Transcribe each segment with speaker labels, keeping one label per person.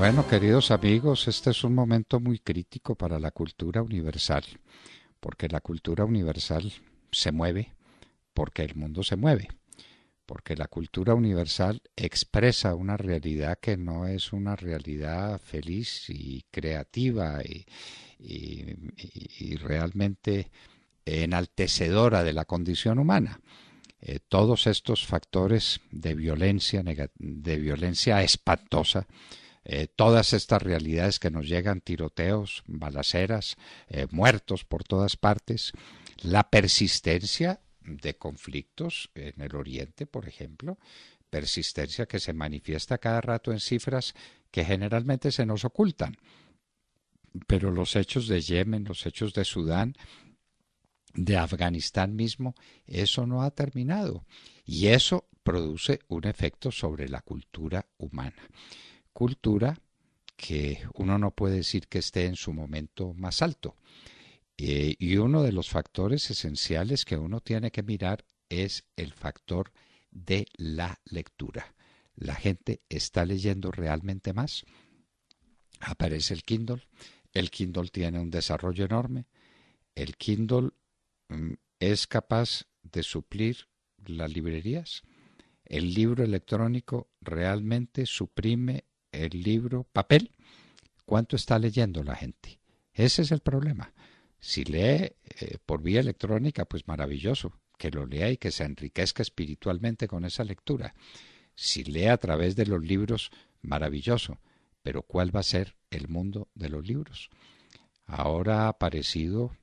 Speaker 1: Bueno, queridos amigos, este es un momento muy crítico para la cultura universal, porque la cultura universal se mueve, porque el mundo se mueve, porque la cultura universal expresa una realidad que no es una realidad feliz y creativa y, realmente enaltecedora de la condición humana. Eh, todos estos factores de violencia, de violencia espantosa, eh, todas estas realidades que nos llegan, tiroteos, balaceras, eh, muertos por todas partes, la persistencia de conflictos en el Oriente, por ejemplo, persistencia que se manifiesta cada rato en cifras que generalmente se nos ocultan. Pero los hechos de Yemen, los hechos de Sudán, de Afganistán mismo, eso no ha terminado. Y eso produce un efecto sobre la cultura humana cultura que uno no puede decir que esté en su momento más alto. Eh, y uno de los factores esenciales que uno tiene que mirar es el factor de la lectura. La gente está leyendo realmente más. Aparece el Kindle. El Kindle tiene un desarrollo enorme. El Kindle mm, es capaz de suplir las librerías. El libro electrónico realmente suprime el libro papel, ¿cuánto está leyendo la gente? Ese es el problema. Si lee eh, por vía electrónica, pues maravilloso, que lo lea y que se enriquezca espiritualmente con esa lectura. Si lee a través de los libros, maravilloso, pero ¿cuál va a ser el mundo de los libros? Ahora ha aparecido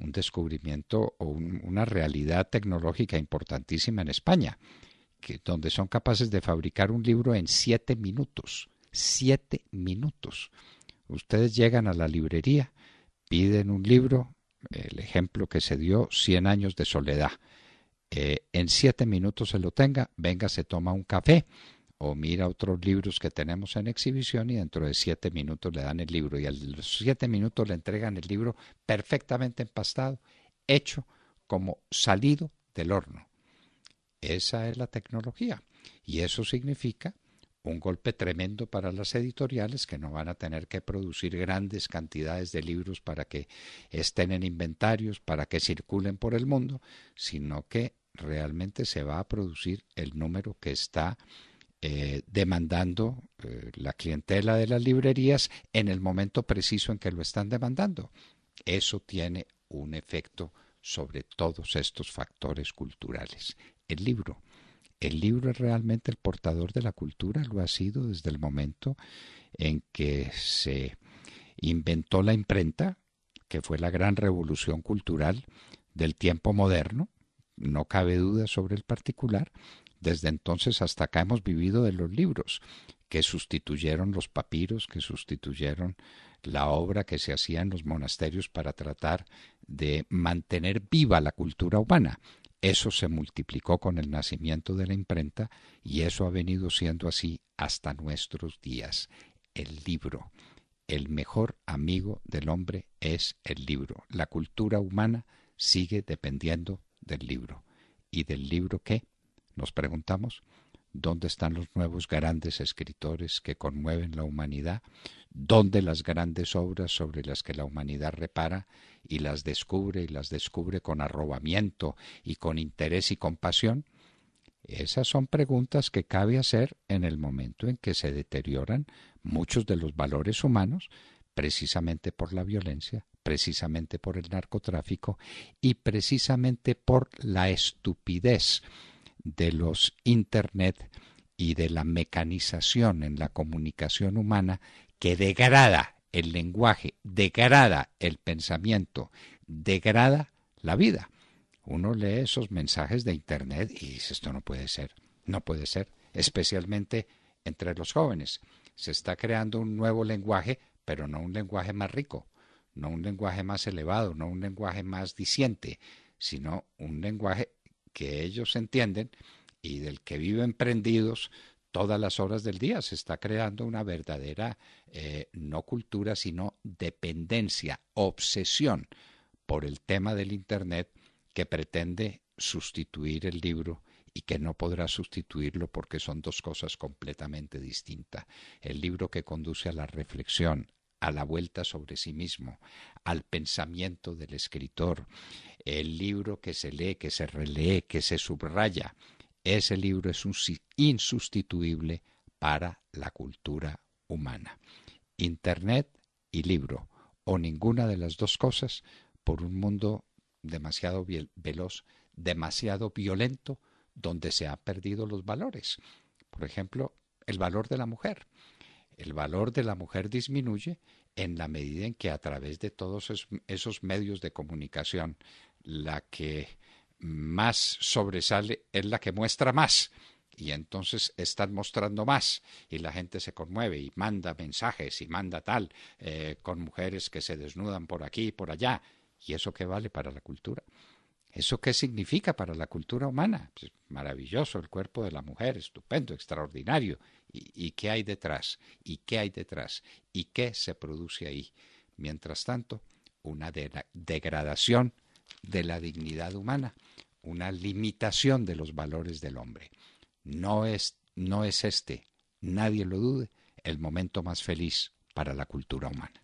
Speaker 1: un descubrimiento o una realidad tecnológica importantísima en España, que, donde son capaces de fabricar un libro en siete minutos siete minutos. Ustedes llegan a la librería, piden un libro, el ejemplo que se dio, 100 años de soledad. Eh, en siete minutos se lo tenga, venga, se toma un café o mira otros libros que tenemos en exhibición y dentro de siete minutos le dan el libro y a los siete minutos le entregan el libro perfectamente empastado, hecho como salido del horno. Esa es la tecnología y eso significa un golpe tremendo para las editoriales que no van a tener que producir grandes cantidades de libros para que estén en inventarios, para que circulen por el mundo, sino que realmente se va a producir el número que está eh, demandando eh, la clientela de las librerías en el momento preciso en que lo están demandando. Eso tiene un efecto sobre todos estos factores culturales. El libro el libro es realmente el portador de la cultura, lo ha sido desde el momento en que se inventó la imprenta, que fue la gran revolución cultural del tiempo moderno, no cabe duda sobre el particular, desde entonces hasta acá hemos vivido de los libros, que sustituyeron los papiros, que sustituyeron la obra que se hacía en los monasterios para tratar de mantener viva la cultura humana. Eso se multiplicó con el nacimiento de la imprenta y eso ha venido siendo así hasta nuestros días. El libro. El mejor amigo del hombre es el libro. La cultura humana sigue dependiendo del libro. ¿Y del libro qué? Nos preguntamos. ¿Dónde están los nuevos grandes escritores que conmueven la humanidad? ¿Dónde las grandes obras sobre las que la humanidad repara y las descubre y las descubre con arrobamiento y con interés y compasión? Esas son preguntas que cabe hacer en el momento en que se deterioran muchos de los valores humanos precisamente por la violencia, precisamente por el narcotráfico y precisamente por la estupidez de los Internet y de la mecanización en la comunicación humana que degrada el lenguaje, degrada el pensamiento, degrada la vida. Uno lee esos mensajes de Internet y dice, esto no puede ser, no puede ser, especialmente entre los jóvenes. Se está creando un nuevo lenguaje, pero no un lenguaje más rico, no un lenguaje más elevado, no un lenguaje más disiente, sino un lenguaje que ellos entienden y del que viven prendidos todas las horas del día. Se está creando una verdadera, eh, no cultura, sino dependencia, obsesión por el tema del Internet que pretende sustituir el libro y que no podrá sustituirlo porque son dos cosas completamente distintas. El libro que conduce a la reflexión, a la vuelta sobre sí mismo, al pensamiento del escritor, el libro que se lee, que se relee, que se subraya, ese libro es un insustituible para la cultura humana. Internet y libro, o ninguna de las dos cosas, por un mundo demasiado veloz, demasiado violento, donde se han perdido los valores. Por ejemplo, el valor de la mujer. El valor de la mujer disminuye en la medida en que a través de todos esos medios de comunicación, la que más sobresale es la que muestra más y entonces están mostrando más y la gente se conmueve y manda mensajes y manda tal eh, con mujeres que se desnudan por aquí y por allá. ¿Y eso qué vale para la cultura? ¿Eso qué significa para la cultura humana? Pues maravilloso el cuerpo de la mujer, estupendo, extraordinario. ¿Y, qué hay detrás? ¿Y qué hay detrás? ¿Y qué se produce ahí? Mientras tanto, una degradación de la dignidad humana, una limitación de los valores del hombre. No es, no es este, nadie lo dude, el momento más feliz para la cultura humana.